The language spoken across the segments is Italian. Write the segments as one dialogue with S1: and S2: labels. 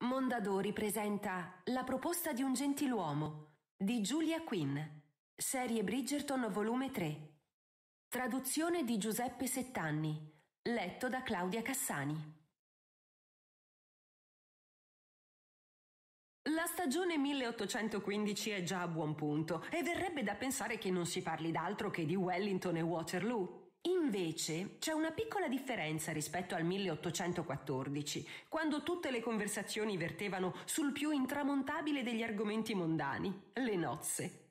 S1: Mondadori presenta La proposta di un gentiluomo di Giulia Quinn, serie Bridgerton volume 3. Traduzione di Giuseppe Settanni, letto da Claudia Cassani. La stagione 1815 è già a buon punto e verrebbe da pensare che non si parli d'altro che di Wellington e Waterloo. Invece c'è una piccola differenza rispetto al 1814, quando tutte le conversazioni vertevano sul più intramontabile degli argomenti mondani, le nozze.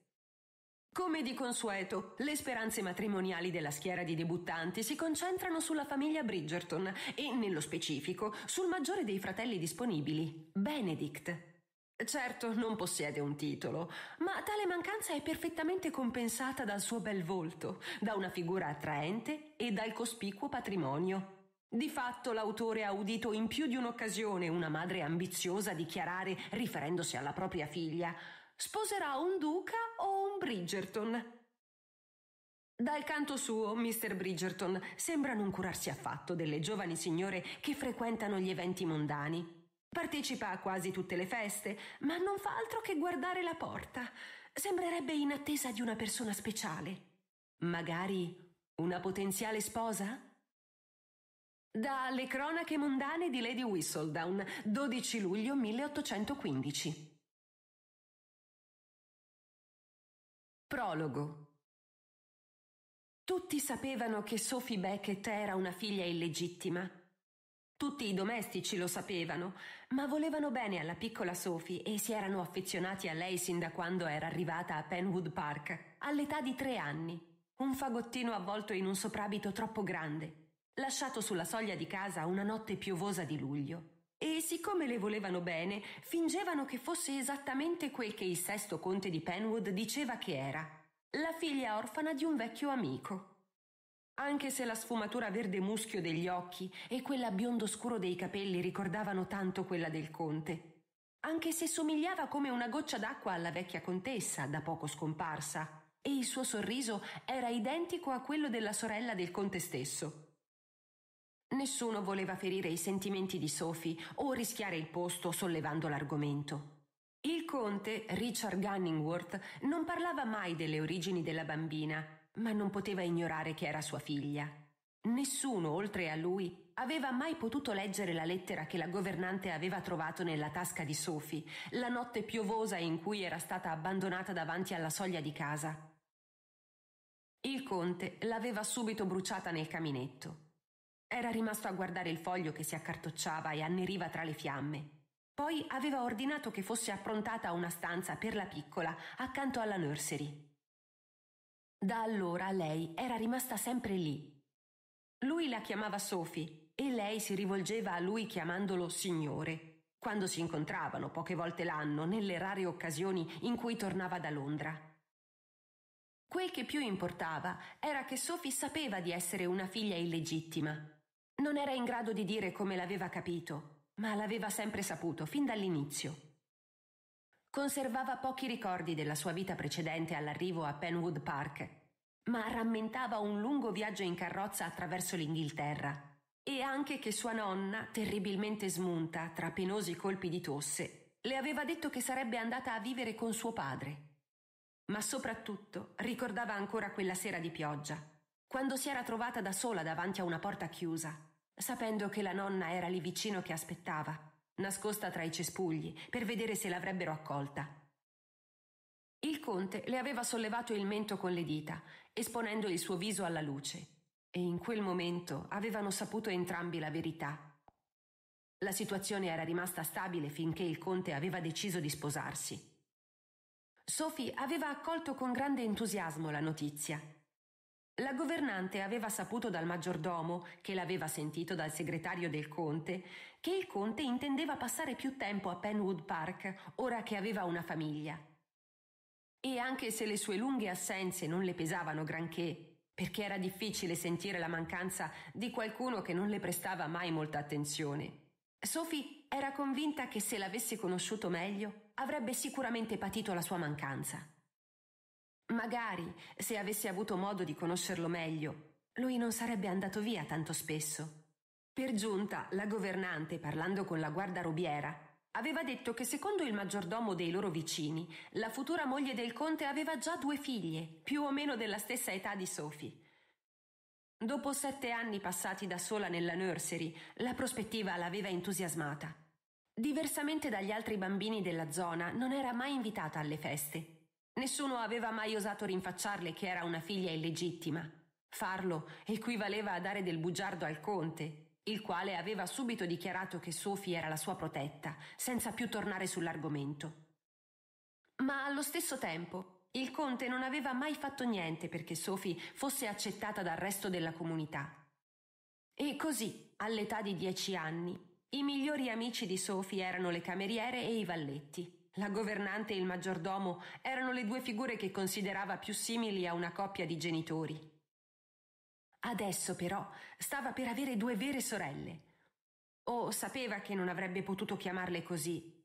S1: Come di consueto, le speranze matrimoniali della schiera di debuttanti si concentrano sulla famiglia Bridgerton e, nello specifico, sul maggiore dei fratelli disponibili, Benedict, Certo, non possiede un titolo, ma tale mancanza è perfettamente compensata dal suo bel volto, da una figura attraente e dal cospicuo patrimonio. Di fatto l'autore ha udito in più di un'occasione una madre ambiziosa dichiarare, riferendosi alla propria figlia, sposerà un duca o un Bridgerton. Dal canto suo, Mr. Bridgerton sembra non curarsi affatto delle giovani signore che frequentano gli eventi mondani Partecipa a quasi tutte le feste, ma non fa altro che guardare la porta. Sembrerebbe in attesa di una persona speciale. Magari una potenziale sposa? Dalle cronache mondane di Lady Whistledown, 12 luglio 1815. Prologo. Tutti sapevano che Sophie Beckett era una figlia illegittima tutti i domestici lo sapevano, ma volevano bene alla piccola Sophie e si erano affezionati a lei sin da quando era arrivata a Penwood Park, all'età di tre anni. Un fagottino avvolto in un soprabito troppo grande, lasciato sulla soglia di casa una notte piovosa di luglio. E siccome le volevano bene, fingevano che fosse esattamente quel che il sesto conte di Penwood diceva che era, la figlia orfana di un vecchio amico. Anche se la sfumatura verde muschio degli occhi e quella biondo scuro dei capelli ricordavano tanto quella del conte, anche se somigliava come una goccia d'acqua alla vecchia contessa, da poco scomparsa, e il suo sorriso era identico a quello della sorella del conte stesso. Nessuno voleva ferire i sentimenti di Sophie o rischiare il posto sollevando l'argomento. Il conte, Richard Gunningworth, non parlava mai delle origini della bambina ma non poteva ignorare che era sua figlia. Nessuno, oltre a lui, aveva mai potuto leggere la lettera che la governante aveva trovato nella tasca di Sophie, la notte piovosa in cui era stata abbandonata davanti alla soglia di casa. Il conte l'aveva subito bruciata nel caminetto. Era rimasto a guardare il foglio che si accartocciava e anneriva tra le fiamme. Poi aveva ordinato che fosse approntata una stanza per la piccola accanto alla nursery. Da allora lei era rimasta sempre lì. Lui la chiamava Sophie e lei si rivolgeva a lui chiamandolo signore, quando si incontravano poche volte l'anno nelle rare occasioni in cui tornava da Londra. Quel che più importava era che Sophie sapeva di essere una figlia illegittima. Non era in grado di dire come l'aveva capito, ma l'aveva sempre saputo fin dall'inizio. Conservava pochi ricordi della sua vita precedente all'arrivo a Penwood Park, ma rammentava un lungo viaggio in carrozza attraverso l'Inghilterra e anche che sua nonna, terribilmente smunta tra penosi colpi di tosse, le aveva detto che sarebbe andata a vivere con suo padre. Ma soprattutto ricordava ancora quella sera di pioggia, quando si era trovata da sola davanti a una porta chiusa, sapendo che la nonna era lì vicino che aspettava nascosta tra i cespugli, per vedere se l'avrebbero accolta. Il conte le aveva sollevato il mento con le dita, esponendo il suo viso alla luce, e in quel momento avevano saputo entrambi la verità. La situazione era rimasta stabile finché il conte aveva deciso di sposarsi. Sophie aveva accolto con grande entusiasmo la notizia la governante aveva saputo dal maggiordomo, che l'aveva sentito dal segretario del conte, che il conte intendeva passare più tempo a Penwood Park ora che aveva una famiglia. E anche se le sue lunghe assenze non le pesavano granché, perché era difficile sentire la mancanza di qualcuno che non le prestava mai molta attenzione. Sophie era convinta che se l'avesse conosciuto meglio avrebbe sicuramente patito la sua mancanza. Magari, se avesse avuto modo di conoscerlo meglio, lui non sarebbe andato via tanto spesso. Per giunta, la governante, parlando con la guardarobiera, aveva detto che secondo il maggiordomo dei loro vicini, la futura moglie del conte aveva già due figlie, più o meno della stessa età di Sophie. Dopo sette anni passati da sola nella nursery, la prospettiva l'aveva entusiasmata. Diversamente dagli altri bambini della zona, non era mai invitata alle feste Nessuno aveva mai osato rinfacciarle che era una figlia illegittima. Farlo equivaleva a dare del bugiardo al conte, il quale aveva subito dichiarato che Sophie era la sua protetta, senza più tornare sull'argomento. Ma allo stesso tempo, il conte non aveva mai fatto niente perché Sophie fosse accettata dal resto della comunità. E così, all'età di dieci anni, i migliori amici di Sophie erano le cameriere e i valletti. La governante e il maggiordomo erano le due figure che considerava più simili a una coppia di genitori. Adesso però stava per avere due vere sorelle. O sapeva che non avrebbe potuto chiamarle così.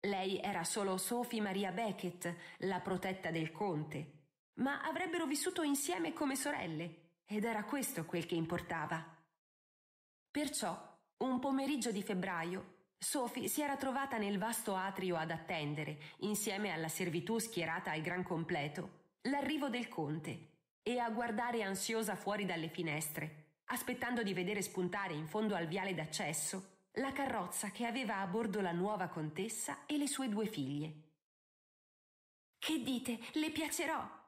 S1: Lei era solo Sophie Maria Beckett, la protetta del conte, ma avrebbero vissuto insieme come sorelle, ed era questo quel che importava. Perciò, un pomeriggio di febbraio, Sophie si era trovata nel vasto atrio ad attendere, insieme alla servitù schierata al gran completo, l'arrivo del conte e a guardare ansiosa fuori dalle finestre, aspettando di vedere spuntare in fondo al viale d'accesso la carrozza che aveva a bordo la nuova contessa e le sue due figlie. Che dite, le piacerò?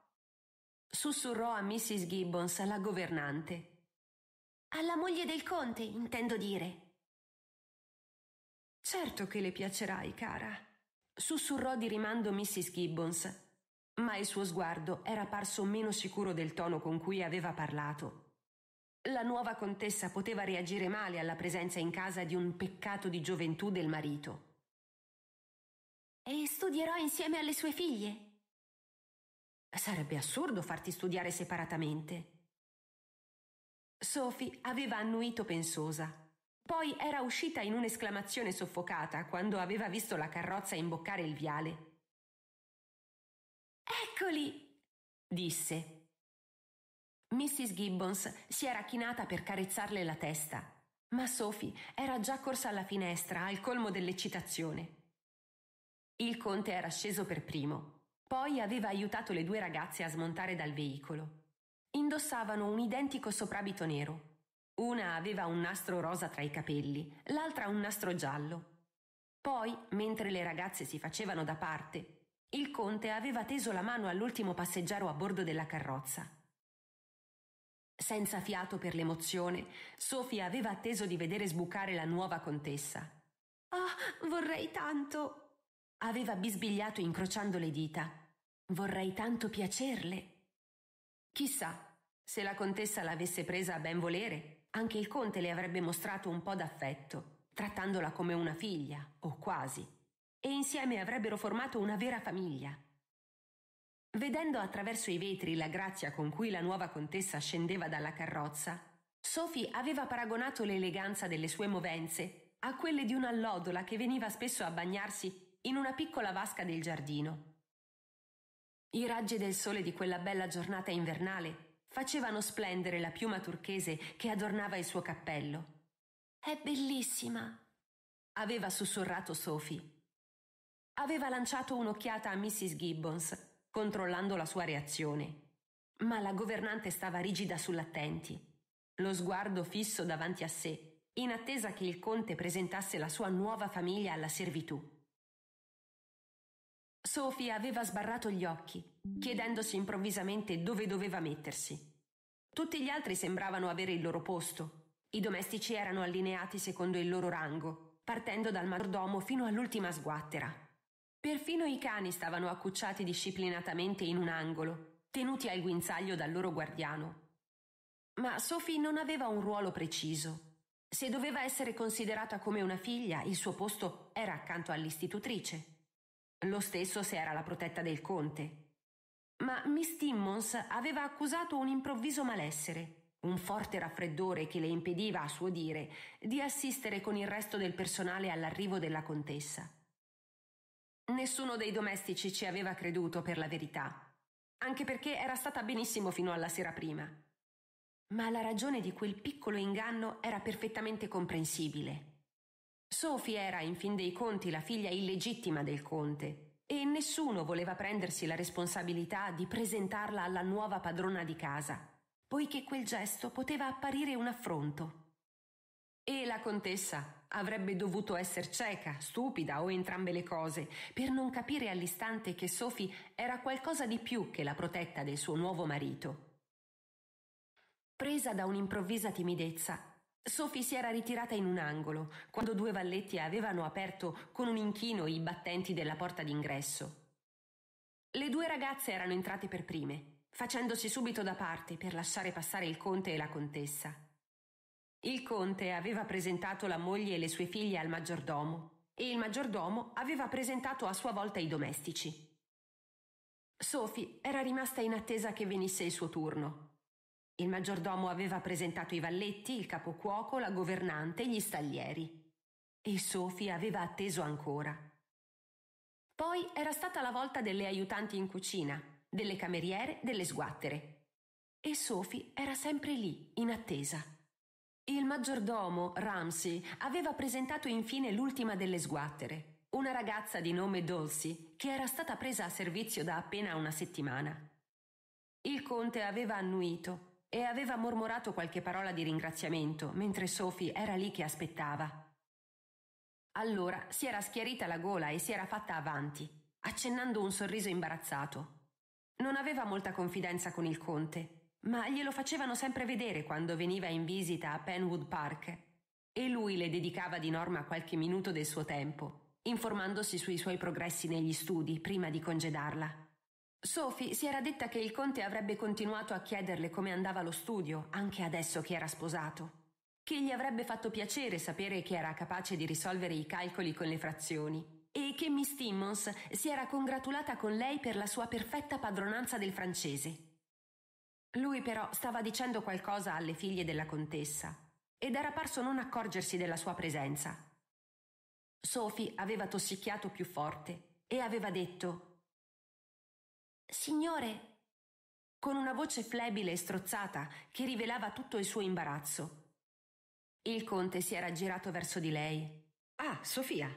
S1: sussurrò a Mrs. Gibbons la governante. Alla moglie del conte, intendo dire. Certo che le piacerai, cara, sussurrò di rimando Mrs. Gibbons, ma il suo sguardo era parso meno sicuro del tono con cui aveva parlato. La nuova contessa poteva reagire male alla presenza in casa di un peccato di gioventù del marito. E studierò insieme alle sue figlie? Sarebbe assurdo farti studiare separatamente. Sophie aveva annuito pensosa poi era uscita in un'esclamazione soffocata quando aveva visto la carrozza imboccare il viale. Eccoli! disse. Mrs. Gibbons si era chinata per carezzarle la testa, ma Sophie era già corsa alla finestra al colmo dell'eccitazione. Il conte era sceso per primo, poi aveva aiutato le due ragazze a smontare dal veicolo. Indossavano un identico soprabito nero, una aveva un nastro rosa tra i capelli, l'altra un nastro giallo. Poi, mentre le ragazze si facevano da parte, il conte aveva teso la mano all'ultimo passeggero a bordo della carrozza. Senza fiato per l'emozione, Sofia aveva atteso di vedere sbucare la nuova contessa. Ah, oh, vorrei tanto! aveva bisbigliato incrociando le dita. Vorrei tanto piacerle. Chissà se la contessa l'avesse presa a ben volere anche il conte le avrebbe mostrato un po' d'affetto, trattandola come una figlia, o quasi, e insieme avrebbero formato una vera famiglia. Vedendo attraverso i vetri la grazia con cui la nuova contessa scendeva dalla carrozza, Sophie aveva paragonato l'eleganza delle sue movenze a quelle di un'allodola che veniva spesso a bagnarsi in una piccola vasca del giardino. I raggi del sole di quella bella giornata invernale Facevano splendere la piuma turchese che adornava il suo cappello. È bellissima, aveva sussurrato Sophie. Aveva lanciato un'occhiata a Mrs. Gibbons, controllando la sua reazione. Ma la governante stava rigida sull'attenti, lo sguardo fisso davanti a sé, in attesa che il conte presentasse la sua nuova famiglia alla servitù. Sophie aveva sbarrato gli occhi, chiedendosi improvvisamente dove doveva mettersi. Tutti gli altri sembravano avere il loro posto. I domestici erano allineati secondo il loro rango, partendo dal maggiordomo fino all'ultima sguattera. Perfino i cani stavano accucciati disciplinatamente in un angolo, tenuti al guinzaglio dal loro guardiano. Ma Sophie non aveva un ruolo preciso. Se doveva essere considerata come una figlia, il suo posto era accanto all'istitutrice lo stesso se era la protetta del conte. Ma Miss Timmons aveva accusato un improvviso malessere, un forte raffreddore che le impediva, a suo dire, di assistere con il resto del personale all'arrivo della contessa. Nessuno dei domestici ci aveva creduto per la verità, anche perché era stata benissimo fino alla sera prima. Ma la ragione di quel piccolo inganno era perfettamente comprensibile. Sophie era in fin dei conti la figlia illegittima del conte e nessuno voleva prendersi la responsabilità di presentarla alla nuova padrona di casa, poiché quel gesto poteva apparire un affronto. E la contessa avrebbe dovuto essere cieca, stupida o entrambe le cose, per non capire all'istante che Sophie era qualcosa di più che la protetta del suo nuovo marito. Presa da un'improvvisa timidezza, Sophie si era ritirata in un angolo quando due valletti avevano aperto con un inchino i battenti della porta d'ingresso. Le due ragazze erano entrate per prime, facendosi subito da parte per lasciare passare il conte e la contessa. Il conte aveva presentato la moglie e le sue figlie al maggiordomo e il maggiordomo aveva presentato a sua volta i domestici. Sophie era rimasta in attesa che venisse il suo turno il maggiordomo aveva presentato i valletti, il capocuoco, la governante e gli staglieri. E Sophie aveva atteso ancora. Poi era stata la volta delle aiutanti in cucina, delle cameriere, delle sguattere. E Sophie era sempre lì, in attesa. Il maggiordomo, Ramsey, aveva presentato infine l'ultima delle sguattere, una ragazza di nome Dolcy, che era stata presa a servizio da appena una settimana. Il conte aveva annuito e aveva mormorato qualche parola di ringraziamento mentre Sophie era lì che aspettava. Allora si era schiarita la gola e si era fatta avanti, accennando un sorriso imbarazzato. Non aveva molta confidenza con il conte, ma glielo facevano sempre vedere quando veniva in visita a Penwood Park e lui le dedicava di norma qualche minuto del suo tempo, informandosi sui suoi progressi negli studi prima di congedarla. Sophie si era detta che il conte avrebbe continuato a chiederle come andava lo studio, anche adesso che era sposato, che gli avrebbe fatto piacere sapere che era capace di risolvere i calcoli con le frazioni e che Miss Timmons si era congratulata con lei per la sua perfetta padronanza del francese. Lui però stava dicendo qualcosa alle figlie della contessa ed era parso non accorgersi della sua presenza. Sophie aveva tossicchiato più forte e aveva detto Signore! con una voce flebile e strozzata che rivelava tutto il suo imbarazzo. Il conte si era girato verso di lei. Ah, Sofia!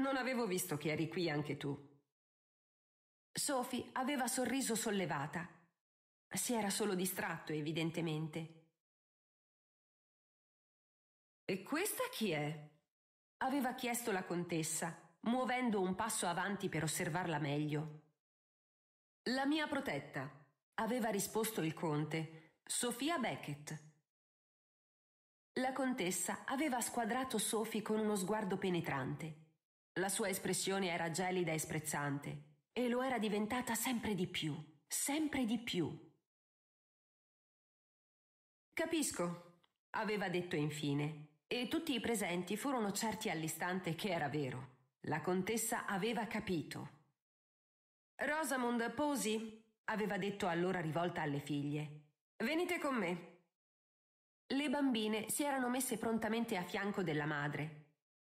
S1: Non avevo visto che eri qui anche tu. Sofi aveva sorriso sollevata. Si era solo distratto, evidentemente. E questa chi è? aveva chiesto la contessa muovendo un passo avanti per osservarla meglio. La mia protetta, aveva risposto il conte, Sofia Beckett. La contessa aveva squadrato Sophie con uno sguardo penetrante. La sua espressione era gelida e sprezzante, e lo era diventata sempre di più, sempre di più. Capisco, aveva detto infine, e tutti i presenti furono certi all'istante che era vero. La contessa aveva capito. Rosamond Posi aveva detto allora rivolta alle figlie. Venite con me. Le bambine si erano messe prontamente a fianco della madre.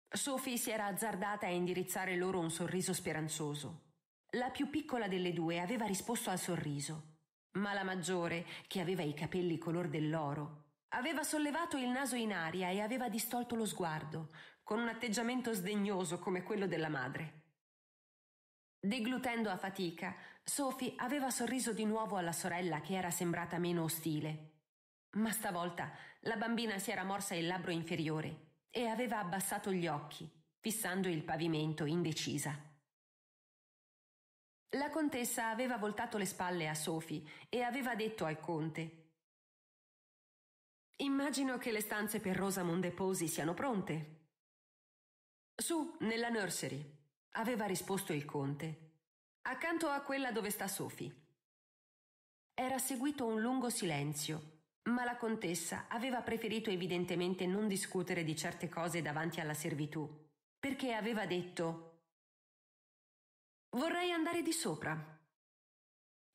S1: Sophie si era azzardata a indirizzare loro un sorriso speranzoso. La più piccola delle due aveva risposto al sorriso, ma la maggiore, che aveva i capelli color dell'oro, aveva sollevato il naso in aria e aveva distolto lo sguardo, con un atteggiamento sdegnoso come quello della madre. Deglutendo a fatica, Sophie aveva sorriso di nuovo alla sorella che era sembrata meno ostile. Ma stavolta la bambina si era morsa il labbro inferiore e aveva abbassato gli occhi, fissando il pavimento indecisa. La contessa aveva voltato le spalle a Sophie e aveva detto al conte Immagino che le stanze per Rosamond e Posi siano pronte. Su, nella nursery, aveva risposto il conte, accanto a quella dove sta Sophie. Era seguito un lungo silenzio, ma la contessa aveva preferito evidentemente non discutere di certe cose davanti alla servitù, perché aveva detto Vorrei andare di sopra.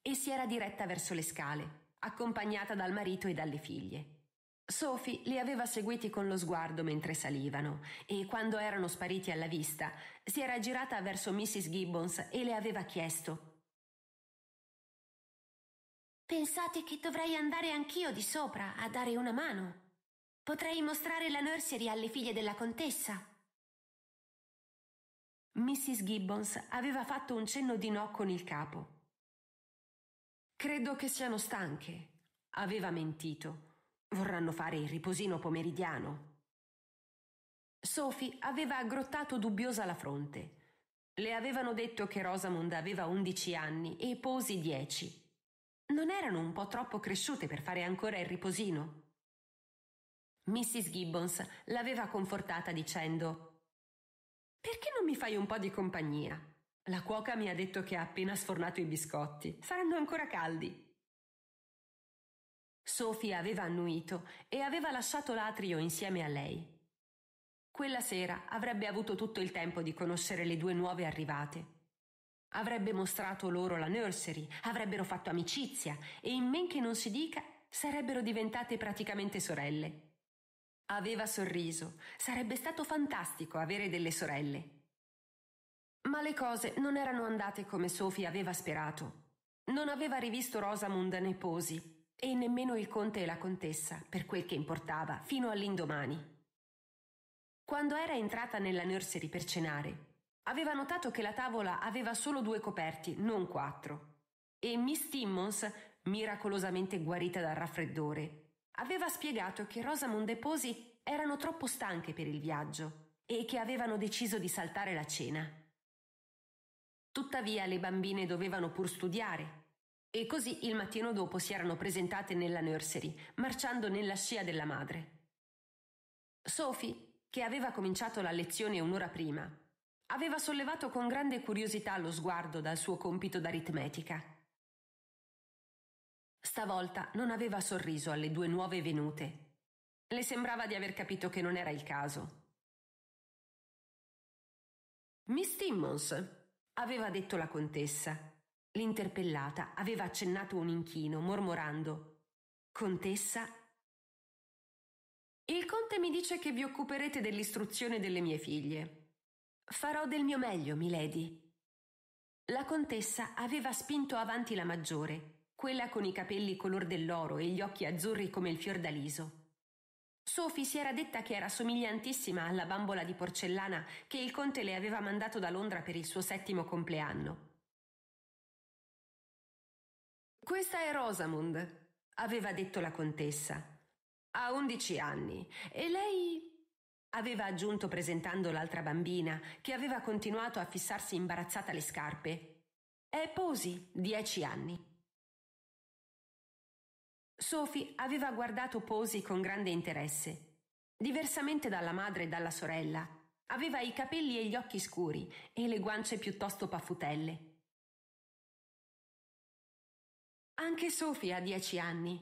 S1: E si era diretta verso le scale, accompagnata dal marito e dalle figlie. Sophie li aveva seguiti con lo sguardo mentre salivano e quando erano spariti alla vista si era girata verso Mrs. Gibbons e le aveva chiesto Pensate che dovrei andare anch'io di sopra a dare una mano? Potrei mostrare la nursery alle figlie della contessa? Mrs. Gibbons aveva fatto un cenno di no con il capo. Credo che siano stanche, aveva mentito Vorranno fare il riposino pomeridiano. Sophie aveva aggrottato dubbiosa la fronte. Le avevano detto che Rosamond aveva undici anni e Posi dieci. Non erano un po' troppo cresciute per fare ancora il riposino? Mrs. Gibbons l'aveva confortata dicendo Perché non mi fai un po' di compagnia? La cuoca mi ha detto che ha appena sfornato i biscotti. Saranno ancora caldi. Sophie aveva annuito e aveva lasciato l'atrio insieme a lei. Quella sera avrebbe avuto tutto il tempo di conoscere le due nuove arrivate. Avrebbe mostrato loro la nursery, avrebbero fatto amicizia e in men che non si dica sarebbero diventate praticamente sorelle. Aveva sorriso, sarebbe stato fantastico avere delle sorelle. Ma le cose non erano andate come Sophie aveva sperato. Non aveva rivisto Rosamund né Posi e nemmeno il conte e la contessa, per quel che importava, fino all'indomani. Quando era entrata nella nursery per cenare, aveva notato che la tavola aveva solo due coperti, non quattro. E Miss Timmons, miracolosamente guarita dal raffreddore, aveva spiegato che Rosamond e Posi erano troppo stanche per il viaggio e che avevano deciso di saltare la cena. Tuttavia le bambine dovevano pur studiare e così il mattino dopo si erano presentate nella nursery, marciando nella scia della madre. Sophie, che aveva cominciato la lezione un'ora prima, aveva sollevato con grande curiosità lo sguardo dal suo compito d'aritmetica. Stavolta non aveva sorriso alle due nuove venute. Le sembrava di aver capito che non era il caso. Miss Timmons, aveva detto la contessa L'interpellata aveva accennato un inchino, mormorando Contessa? Il conte mi dice che vi occuperete dell'istruzione delle mie figlie. Farò del mio meglio, milady. La contessa aveva spinto avanti la maggiore, quella con i capelli color dell'oro e gli occhi azzurri come il fiordaliso. Sophie si era detta che era somigliantissima alla bambola di porcellana che il conte le aveva mandato da Londra per il suo settimo compleanno. Questa è Rosamund, aveva detto la contessa. Ha undici anni e lei aveva aggiunto presentando l'altra bambina, che aveva continuato a fissarsi imbarazzata le scarpe. È Posi, dieci anni. Sophie aveva guardato Posi con grande interesse. Diversamente dalla madre e dalla sorella, aveva i capelli e gli occhi scuri e le guance piuttosto paffutelle. Anche Sophie ha dieci anni,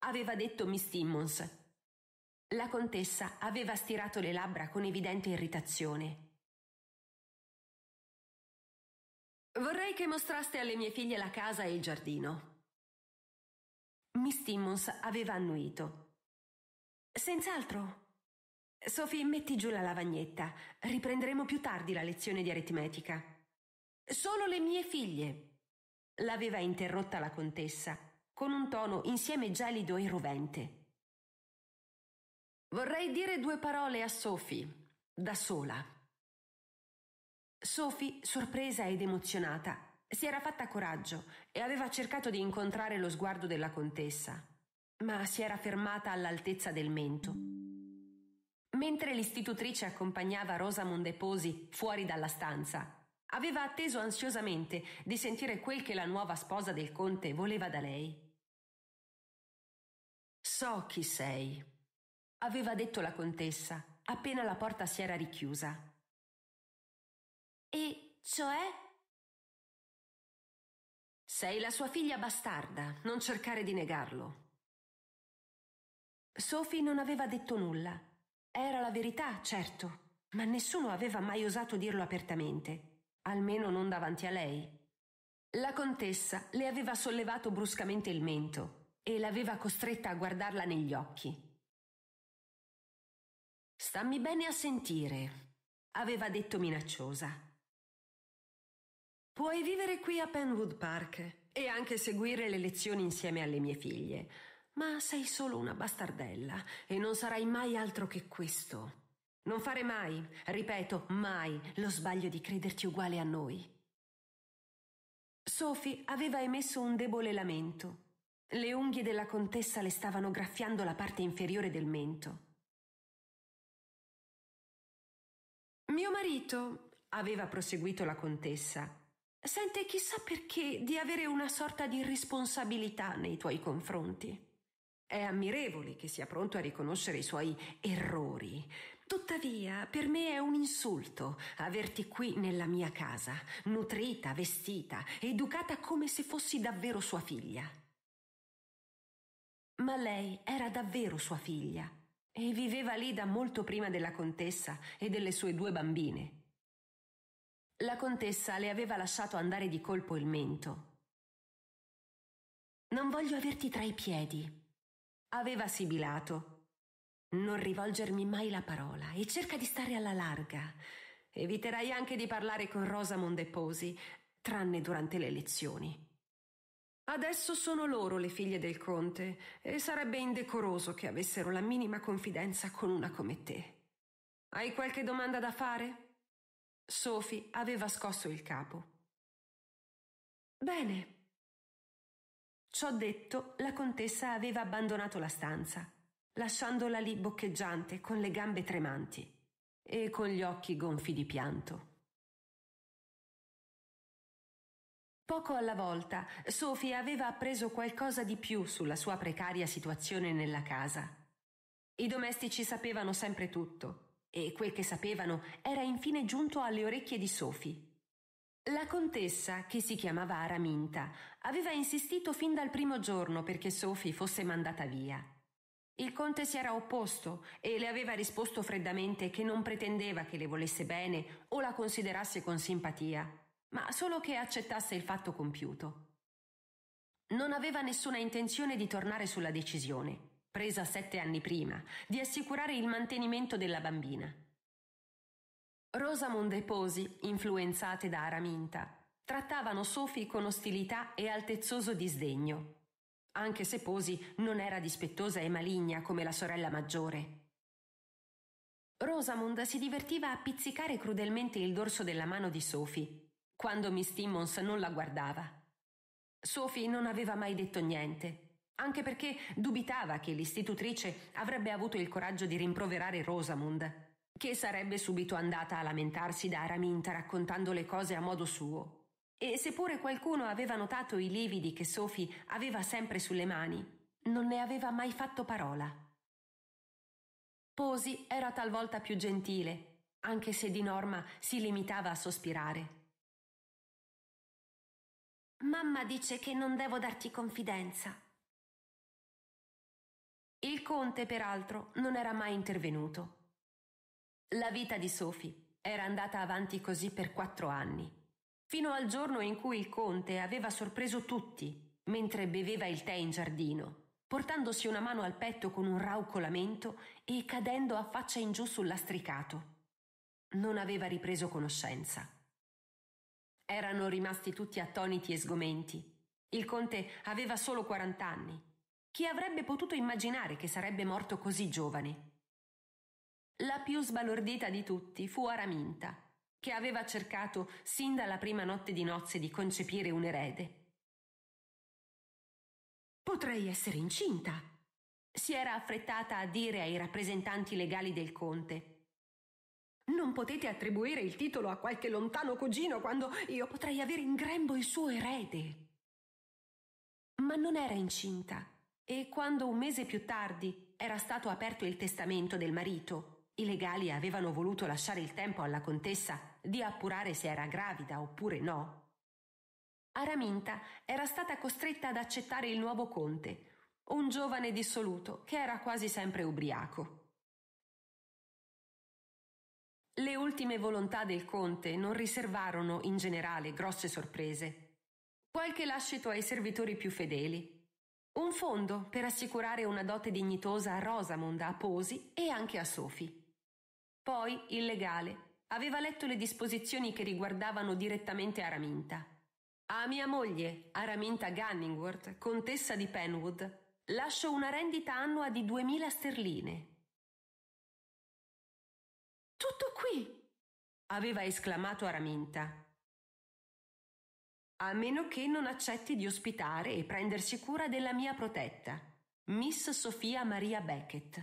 S1: aveva detto Miss Timmons. La contessa aveva stirato le labbra con evidente irritazione. Vorrei che mostraste alle mie figlie la casa e il giardino. Miss Timmons aveva annuito. Senz'altro. Sophie, metti giù la lavagnetta. Riprenderemo più tardi la lezione di aritmetica. Solo le mie figlie, l'aveva interrotta la contessa, con un tono insieme gelido e rovente. Vorrei dire due parole a Sophie, da sola. Sophie, sorpresa ed emozionata, si era fatta coraggio e aveva cercato di incontrare lo sguardo della contessa, ma si era fermata all'altezza del mento. Mentre l'istitutrice accompagnava Rosamond e Posi fuori dalla stanza, Aveva atteso ansiosamente di sentire quel che la nuova sposa del conte voleva da lei. So chi sei, aveva detto la contessa appena la porta si era richiusa. E cioè? Sei la sua figlia bastarda, non cercare di negarlo. Sophie non aveva detto nulla. Era la verità, certo, ma nessuno aveva mai osato dirlo apertamente almeno non davanti a lei. La contessa le aveva sollevato bruscamente il mento e l'aveva costretta a guardarla negli occhi. Stammi bene a sentire, aveva detto minacciosa. Puoi vivere qui a Penwood Park e anche seguire le lezioni insieme alle mie figlie, ma sei solo una bastardella e non sarai mai altro che questo. Non fare mai, ripeto, mai lo sbaglio di crederti uguale a noi. Sophie aveva emesso un debole lamento. Le unghie della contessa le stavano graffiando la parte inferiore del mento. Mio marito, aveva proseguito la contessa, sente chissà perché di avere una sorta di responsabilità nei tuoi confronti. È ammirevole che sia pronto a riconoscere i suoi errori, Tuttavia, per me è un insulto averti qui nella mia casa, nutrita, vestita, educata come se fossi davvero sua figlia. Ma lei era davvero sua figlia e viveva lì da molto prima della contessa e delle sue due bambine. La contessa le aveva lasciato andare di colpo il mento. Non voglio averti tra i piedi, aveva sibilato non rivolgermi mai la parola e cerca di stare alla larga. Eviterai anche di parlare con Rosamond e Posi, tranne durante le lezioni. Adesso sono loro le figlie del conte e sarebbe indecoroso che avessero la minima confidenza con una come te. Hai qualche domanda da fare? Sophie aveva scosso il capo. Bene. Ciò detto, la contessa aveva abbandonato la stanza lasciandola lì boccheggiante con le gambe tremanti e con gli occhi gonfi di pianto. Poco alla volta, Sophie aveva appreso qualcosa di più sulla sua precaria situazione nella casa. I domestici sapevano sempre tutto, e quel che sapevano era infine giunto alle orecchie di Sophie. La contessa, che si chiamava Araminta, aveva insistito fin dal primo giorno perché Sophie fosse mandata via il conte si era opposto e le aveva risposto freddamente che non pretendeva che le volesse bene o la considerasse con simpatia, ma solo che accettasse il fatto compiuto. Non aveva nessuna intenzione di tornare sulla decisione, presa sette anni prima, di assicurare il mantenimento della bambina. Rosamond e Posi, influenzate da Araminta, trattavano Sophie con ostilità e altezzoso disdegno, anche se Posi non era dispettosa e maligna come la sorella maggiore. Rosamund si divertiva a pizzicare crudelmente il dorso della mano di Sophie, quando Miss Timmons non la guardava. Sophie non aveva mai detto niente, anche perché dubitava che l'istitutrice avrebbe avuto il coraggio di rimproverare Rosamund, che sarebbe subito andata a lamentarsi da Araminta raccontando le cose a modo suo e seppure qualcuno aveva notato i lividi che Sophie aveva sempre sulle mani, non ne aveva mai fatto parola. Posi era talvolta più gentile, anche se di norma si limitava a sospirare. Mamma dice che non devo darti confidenza. Il conte, peraltro, non era mai intervenuto. La vita di Sophie era andata avanti così per quattro anni fino al giorno in cui il conte aveva sorpreso tutti, mentre beveva il tè in giardino, portandosi una mano al petto con un rauco lamento e cadendo a faccia in giù sul lastricato. Non aveva ripreso conoscenza. Erano rimasti tutti attoniti e sgomenti. Il conte aveva solo 40 anni. Chi avrebbe potuto immaginare che sarebbe morto così giovane? La più sbalordita di tutti fu Araminta, che aveva cercato sin dalla prima notte di nozze di concepire un erede. Potrei essere incinta, si era affrettata a dire ai rappresentanti legali del conte. Non potete attribuire il titolo a qualche lontano cugino quando io potrei avere in grembo il suo erede. Ma non era incinta e quando un mese più tardi era stato aperto il testamento del marito, i legali avevano voluto lasciare il tempo alla contessa di appurare se era gravida oppure no. Araminta era stata costretta ad accettare il nuovo conte, un giovane dissoluto che era quasi sempre ubriaco. Le ultime volontà del conte non riservarono in generale grosse sorprese. Qualche lascito ai servitori più fedeli. Un fondo per assicurare una dote dignitosa a Rosamond, a Posi e anche a Sophie. Poi il legale aveva letto le disposizioni che riguardavano direttamente Araminta. A mia moglie, Araminta Gunningworth, contessa di Penwood, lascio una rendita annua di duemila sterline. Tutto qui! aveva esclamato Araminta. A meno che non accetti di ospitare e prendersi cura della mia protetta, Miss Sofia Maria Beckett,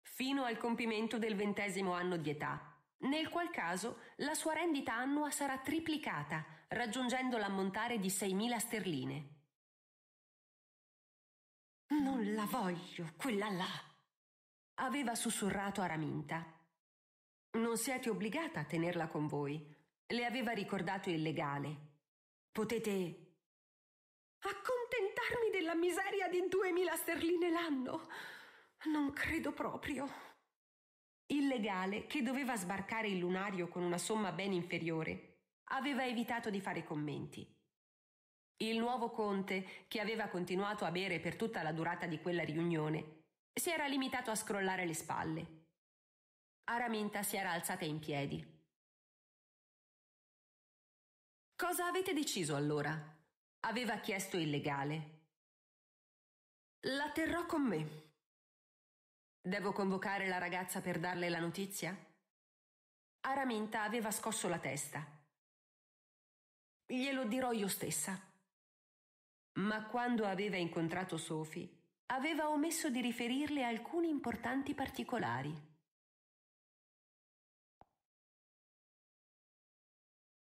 S1: fino al compimento del ventesimo anno di età nel qual caso la sua rendita annua sarà triplicata, raggiungendo l'ammontare di 6.000 sterline. Non la voglio, quella là! aveva sussurrato Araminta. Non siete obbligata a tenerla con voi, le aveva ricordato il legale. Potete... Accontentarmi della miseria di 2.000 sterline l'anno? Non credo proprio legale che doveva sbarcare il lunario con una somma ben inferiore, aveva evitato di fare commenti. Il nuovo conte, che aveva continuato a bere per tutta la durata di quella riunione, si era limitato a scrollare le spalle. Araminta si era alzata in piedi. Cosa avete deciso allora? aveva chiesto il legale. La terrò con me, Devo convocare la ragazza per darle la notizia? Araminta aveva scosso la testa. Glielo dirò io stessa. Ma quando aveva incontrato Sophie, aveva omesso di riferirle alcuni importanti particolari.